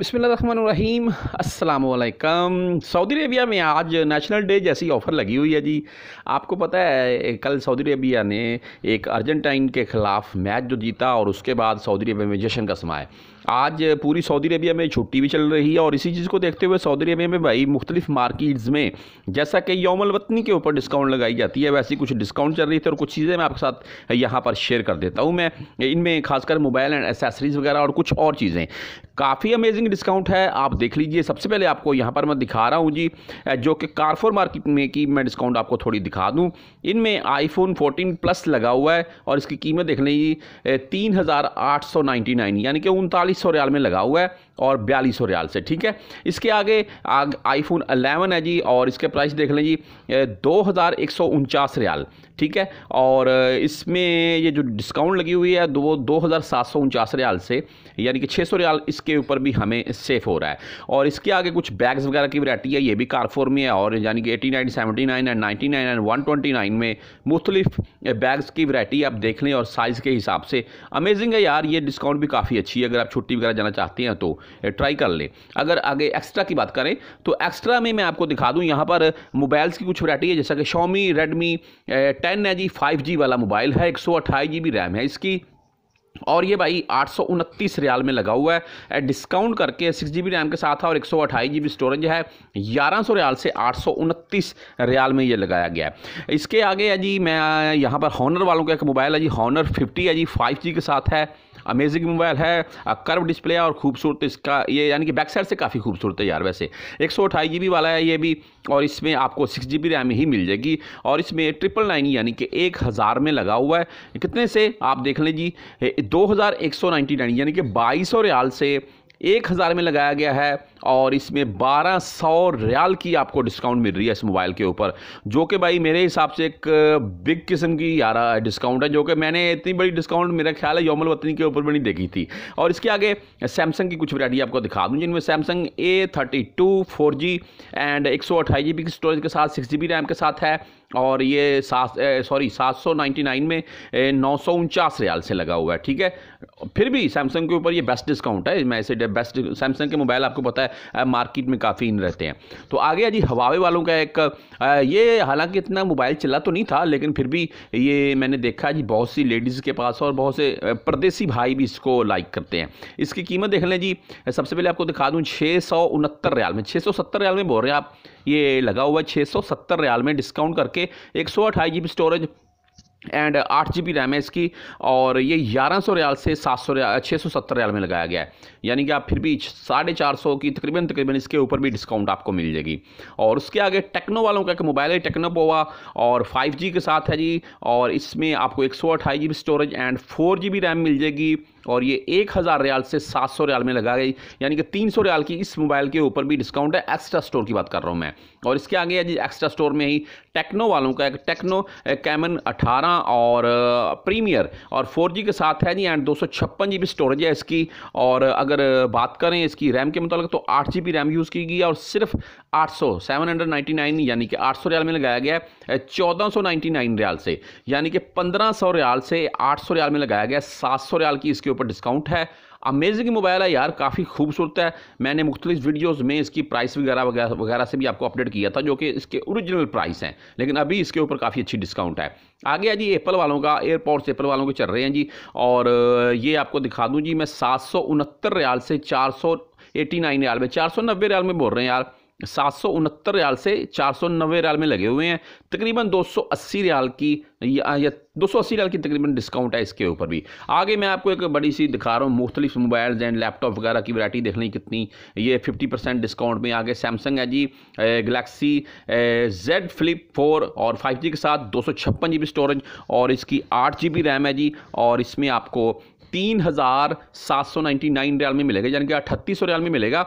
बसमीम अल्लाम Saudi Arabia में आज नेशनल डे जैसी ऑफ़र लगी हुई है जी आपको पता है कल सऊदी अरबिया ने एक अर्जेंटाइन के ख़िलाफ़ मैच जो जीता और उसके बाद सऊदी अरबिया में जश्न का समाया आज पूरी सऊदी अरबिया में छुट्टी भी चल रही है और इसी चीज़ को देखते हुए सऊदी अरबिया में भाई मुख्तलिफ मार्केट्स में जैसा कि यौमल वतनी के ऊपर डिस्काउंट लगाई जाती है वैसी कुछ डिस्काउंट चल रही थी और कुछ चीज़ें मैं आपके साथ यहाँ पर शेयर कर देता हूँ मैं इनमें खासकर मोबाइल एंड एसेसरीज़ वगैरह और कुछ और चीज़ें काफ़ी अमेजिंग डिस्काउंट है आप देख लीजिए सबसे पहले आपको यहाँ पर मैं दिखा रहा हूँ जी जो कि कारफोर मार्केट में की मैं डिस्काउंट आपको थोड़ी दिखा दूँ इनमें आईफोन फोर्टीन प्लस लगा हुआ है और इसकी कीमत देख लीजिए तीन यानी कि उनतालीस चालीस सौ रियाल में लगा हुआ है और बयालीस सौ रियाल से ठीक है इसके आगे आग आईफोन 11 है जी और इसके प्राइस देख लें जी दो हज़ार एक सौ उनचास रियाल ठीक है और इसमें ये जो डिस्काउंट लगी हुई है वो दो हज़ार सात सौ उनचास रियाल से यानी कि छः सौ रियाल इसके ऊपर भी हमें सेफ हो रहा है और इसके आगे कुछ बैग्स वगैरह की वरायटी है ये भी कारफोर में है और यानी कि eighty nine seventy nine and ninety nine and one twenty nine में मुख्तलिफ बैग्स की वरायटी आप देख लें और साइज़ के हिसाब से अमेजिंग है यार ये डिस्काउंट भी काफ़ी अच्छी है अगर आप छुट्टी वगैरह जाना चाहते हैं तो ट्राई कर लें अगर आगे एक्स्ट्रा की बात करें तो एक्स्ट्रा में मैं आपको दिखा दूँ यहाँ पर मोबाइल्स की कुछ वरायटी है जैसा कि शॉमी रेडमी टेन टेन है जी फाइव जी वाला मोबाइल है एक सौ अट्ठाईस जी बी रैम है इसकी और ये भाई आठ रियाल में लगा हुआ है डिस्काउंट करके सिक्स जी रैम के साथ है और एक सौ स्टोरेज है ग्यारह सौ रियाल से आठ रियाल में ये लगाया गया है इसके आगे है जी मैं यहाँ पर हॉनर वालों का एक मोबाइल है जी हॉनर फिफ्टी है जी फाइव के साथ है अमेजिंग मोबाइल है कर्व डिस्प्ले और खूबसूरत इसका ये यानी कि बैक साइड से काफ़ी खूबसूरत है यार वैसे एक सौ अठाई जी बी वाला है ये भी और इसमें आपको सिक्स जी बी रैम ही मिल जाएगी और इसमें ट्रिपल नाइन यानी कि एक हज़ार में लगा हुआ है कितने से आप देख लें जी दो हज़ार एक सौ नाइन्टी नाइन यानी कि बाईस सौ रियाल से एक हज़ार में लगाया गया है और इसमें बारह सौ रियाल की आपको डिस्काउंट मिल रही है इस मोबाइल के ऊपर जो कि भाई मेरे हिसाब से एक बिग किस्म की यार डिस्काउंट है जो कि मैंने इतनी बड़ी डिस्काउंट मेरा ख्याल है योमल वतनी के ऊपर भी नहीं देखी थी और इसके आगे सैमसंग की कुछ वरायटी आपको दिखा दूँ जिनमें Samsung A thirty two four G and एक सौ अट्ठाईस जी बी की स्टोरेज के साथ सिक्स जी बी रैम के साथ है और ये सात सॉरी सात सौ नाइन्टी नाइन में नौ सौ उनचास रियाल से लगा हुआ है ठीक है फिर भी सैमसंग के ऊपर ये बेस्ट डिस्काउंट है मैं इसे बेस्ट सैमसंग के मोबाइल आपको पता है मार्केट में काफ़ी इन रहते हैं तो आगे जी हवावे वालों का एक ये हालांकि इतना मोबाइल चला तो नहीं था लेकिन फिर भी ये मैंने देखा जी बहुत सी लेडीज़ के पास और बहुत से परदेसी भाई भी इसको लाइक करते हैं इसकी कीमत देख लें जी सबसे पहले आपको दिखा दूँ छः सौ उनहत्तर रियाल में छः सौ सत्तर रियाल में बोल रहे हैं आप ये लगा हुआ है छः सौ सत्तर रियाल में डिस्काउंट करके एक सौ जी बी स्टोरेज एंड आठ जी बी रैम है इसकी और ये ग्यारह सौ रियाल से सात सौ छः सौ सत्तर रियाल में लगाया गया है यानी कि आप फिर भी साढ़े चार सौ की तकरीबन तकरीबन इसके ऊपर भी डिस्काउंट आपको मिल जाएगी और उसके आगे टेक्नो वालों का एक मोबाइल है टेक्नो पोवा और फाइव जी के साथ है जी और इसमें आपको एक सौ अठाई G B storage and four G B RAM मिल जाएगी और ये एक हज़ार रियाल से सात सौ रियाल में लगा गई यानी कि तीन सौ रियाल की इस मोबाइल के ऊपर भी डिस्काउंट है एक्स्ट्रा स्टोर की बात कर रहा हूँ मैं और इसके आगे है जी एक्स्ट्रा स्टोर में ही टेक्नो वालों का एक टेक्नो कैमन अठारह और प्रीमियर और फोर जी के साथ है जी एंड दो सौ छप्पन जी स्टोरेज है इसकी और अगर अगर बात करें इसकी रैम के मुताबिक तो आठ जी रैम यूज़ की गई है और सिर्फ आठ सौ सेवन हंड्रेड नाइन्टी नाइन यानी कि आठ सौ रियाल में लगाया गया है चौदह सौ नाइन्टी नाइन रियाल से यानी कि पंद्रह सौ रियाल से आठ सौ रियाल में लगाया गया सात सौ रियाल की इसके ऊपर डिस्काउंट है अमेजिंग मोबाइल है यार काफ़ी खूबसूरत है मैंने मुख्तलिफ वीडियोज़ में इसकी प्राइस वगैरह वगैरह वगैरह से भी आपको अपडेट किया था जो कि इसके ओरिजिनल प्राइस हैं लेकिन अभी इसके ऊपर काफ़ी अच्छी डिस्काउंट है आगे है जी एप्पल वालों का एयरपोर्ट्स एप्पल वालों के चल रहे हैं जी और ये आपको दिखा दूँ जी मैं सात सौ उनहत्तर रियाल से चार सौ एटी नाइन रियाल में चार सौ नब्बे रियाल में बोल रहे हैं यार सात सौ उनहत्तर रियाल से चार सौ नब्बे रियाल में लगे हुए हैं तकरीबन दो सौ अस्सी रियाल की या, या दो सौ अस्सी रियाल की तकरीबन डिस्काउंट है इसके ऊपर भी आगे मैं आपको एक बड़ी सी दिखा रहा हूँ मुख्तलिफ मोबाइल्स एंड लैपटॉप वगैरह की वरायटी देख लें कितनी ये फिफ्टी परसेंट डिस्काउंट में आगे सैमसंग है जी गलेक्सी जेड फ्लिप फोर और फाइव जी के साथ दो सौ छप्पन जी बी स्टोरेज और इसकी आठ जी बी रैम है जी और इसमें आपको तीन हज़ार सात सौ नाइन्टी नाइन रियाल में मिलेगा यानी कि अठत्तीस सौ रियाल में मिलेगा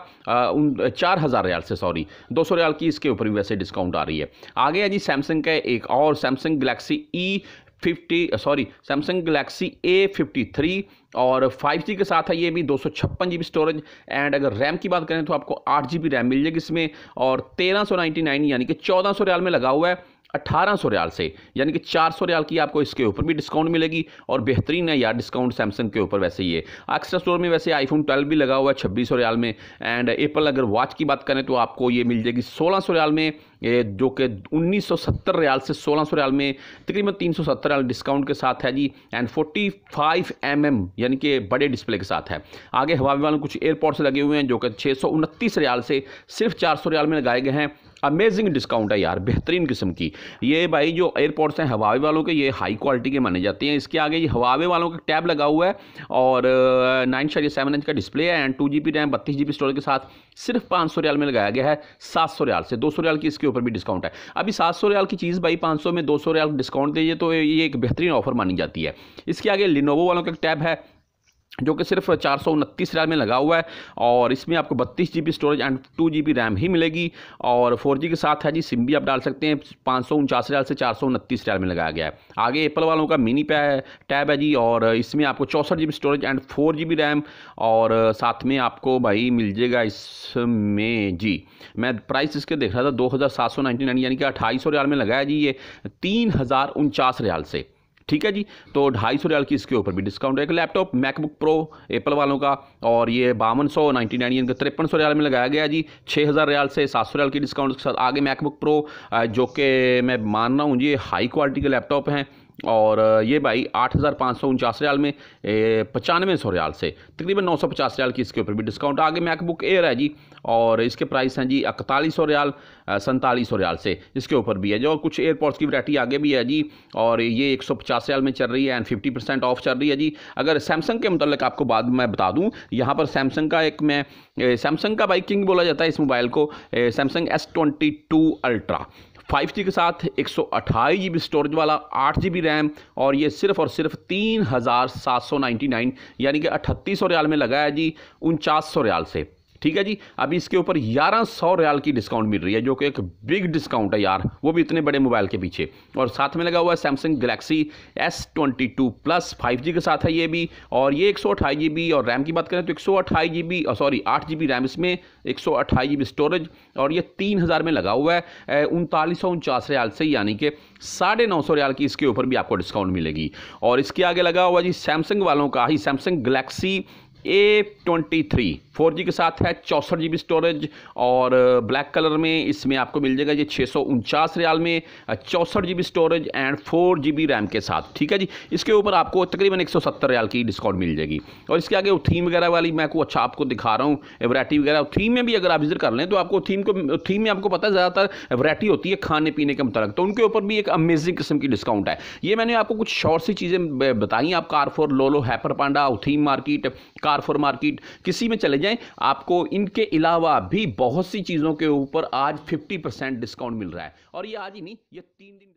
उन चार हज़ार रियाल से सॉरी दो सौ रियाल की इसके ऊपर भी वैसे डिस्काउंट आ रही है आगे है जी सैमसंग का एक और Samsung Galaxy E fifty sorry Samsung Galaxy A fifty three और फाइव जी के साथ है ये भी दो सौ छप्पन जी बी स्टोरेज एंड अगर रैम की बात करें तो आपको आठ जी बी रैम मिल जाएगी इसमें और तेरह सौ नाइन्टी नाइन यानी कि चौदह सौ रियाल में लगा हुआ है अट्ठारह सौ रियाल से यानी कि चार सौ रियाल की आपको इसके ऊपर भी डिस्काउंट मिलेगी और बेहतरीन है यार डिस्काउंट सैमसंग के ऊपर वैसे ही है एक्स्ट्रा स्टोर में वैसे आईफोन ट्वेल्व भी लगा हुआ है छब्बीस सौ रियाल में एंड एप्पल अगर वॉच की बात करें तो आपको ये मिल जाएगी सोलह सौ रियाल में ये जो कि 1970 रियाल से 1600 रियाल में तकरीबन 370 रियाल डिस्काउंट के साथ है जी एंड 45 फाइव mm, यानी कि बड़े डिस्प्ले के साथ है आगे हवा वाले कुछ एयरपोर्ट्स लगे हुए हैं जो कि छः रियाल से सिर्फ सौ रियाल में लगाए गए हैं अमेजिंग डिस्काउंट है यार बेहतरीन किस्म की ये भाई जो एयरपोर्ट्स हैं हवावे वालों के ये हाई क्वालिटी के माने जाते हैं इसके आगे ये हवावे वालों का टैब लगा हुआ है और नाइन शायद सेवन इंच का डिस्प्ले है and two G B RAM बत्तीस जी बी स्टोरेज के साथ सिर्फ पाँच सौ रियाल में लगाया गया है सात सौ रियाल से दो सौ रियाल की इसके ऊपर भी डिस्काउंट है अभी सात सौ रियाल की चीज़ भाई पाँच सौ में दो सौ रियाल डिस्काउंट दीजिए तो ये एक बेहतरीन ऑफर मानी जाती है इसके आगे लिनोवो वालों का टैब है जो कि सिर्फ चार सौ उनतीस में लगा हुआ है और इसमें आपको बत्तीस G storage and two G RAM ही मिलेगी और फोर जी के साथ है जी सिम भी आप डाल सकते हैं पाँच सौ उनचास रैल से चार सौ उनतीस में लगाया गया है आगे एप्पल वालों का मिनी पै टैब है जी और इसमें आपको चौंसठ G storage and four G RAM और साथ में आपको भाई मिल जाएगा इसमें जी मैं प्राइस इसके देख रहा था दो हज़ार सात सौ नाइन्टी नाइन यानी कि अट्ठाईस सौ में लगाया जी ये तीन हज़ार उनचास से ठीक है जी तो ढाई सौ रियाल की इसके ऊपर भी डिस्काउंट एक लैपटॉप मैकबुक प्रो एप्पल वालों का और ये बावन सौ नाइन्टी नाइन इनका तिरपन सौ रियाल में लगाया गया जी छः हज़ार रियाल से सात सौ रियाल की डिस्काउंट के साथ आगे मैकबुक प्रो जो कि मैं मान रहा हूँ जी हाई क्वालिटी के लैपटॉप हैं और ये भाई आठ हज़ार पाँच सौ उनचास रियाल में पचानवे सौ रियाल से तकरीबन नौ सौ पचास रियाल की इसके ऊपर भी डिस्काउंट आगे मैकबुक एयर है जी और इसके प्राइस हैं जी इकतालीस सौ रियाल सैंतालीस सौ रियाल से इसके ऊपर भी है जो कुछ एयरपोर्ट्स की वरायटी आगे भी है जी और ये एक सौ पचास रियाल में चल रही है एंड फिफ्टी परसेंट ऑफ चल रही है जी अगर सैमसंग के मतलब आपको बाद में बता दूँ यहाँ पर सैमसंग का एक मैं सैमसंग का बाइकिंग बोला जाता है इस मोबाइल को Samsung S twenty two ultra five G के साथ एक सौ अट्ठाईस जी बी स्टोरेज वाला आठ जी बी रैम और ये सिर्फ और सिर्फ तीन हज़ार सात सौ नाइन्टी नाइन यानी कि अट्ठतीस सौ रियाल में लगाया जी उनचास सौ रियाल से ठीक है जी अभी इसके ऊपर ग्यारह सौ रियाल की डिस्काउंट मिल रही है जो कि एक बिग डिस्काउंट है यार वो भी इतने बड़े मोबाइल के पीछे और साथ में लगा हुआ है Samsung Galaxy S twenty two plus five G के साथ है ये भी और ये एक सौ अठाई जी बी और रैम की बात करें तो एक सौ अठाई जी बी सॉरी आठ जी बी रैम इसमें एक सौ अट्ठाई जी बी स्टोरेज और ये तीन हज़ार में लगा हुआ है उनतालीस सौ उनचास रियाल से यानी कि साढ़े नौ सौ रियाल की इसके ऊपर भी आपको डिस्काउंट मिलेगी और इसके आगे लगा हुआ जी सैमसंग वालों का ही Samsung Galaxy A twenty three four G के साथ है चौंसठ जी बी स्टोरेज और ब्लैक uh, कलर में इसमें आपको मिल जाएगा ये छः सौ उनचास रियाल में चौंसठ G B storage and four G B RAM के साथ ठीक है जी इसके ऊपर आपको तकरीबन एक सौ सत्तर रियाल की डिस्काउंट मिल जाएगी और इसके आगे थीम वगैरह वाली मैं को अच्छा आपको दिखा रहा हूँ वरायटी वगैरह थीम में भी अगर आप विजिट कर लें तो आपको थीम को थीम में आपको पता है ज़्यादातर वरायटी होती है खाने पीने के मुतल तो उनके ऊपर भी एक अमेजिंग किस्म की डिस्काउंट है ये मैंने आपको कुछ शॉर्ट सी चीज़ें बताई आप Carrefour Lulu hyper Panda theme market Carrefour market किसी में चले जाएं आपको इनके अलावा भी बहुत सी चीज़ों के ऊपर आज 50 परसेंट डिस्काउंट मिल रहा है और ये आज ही नहीं ये तीन दिन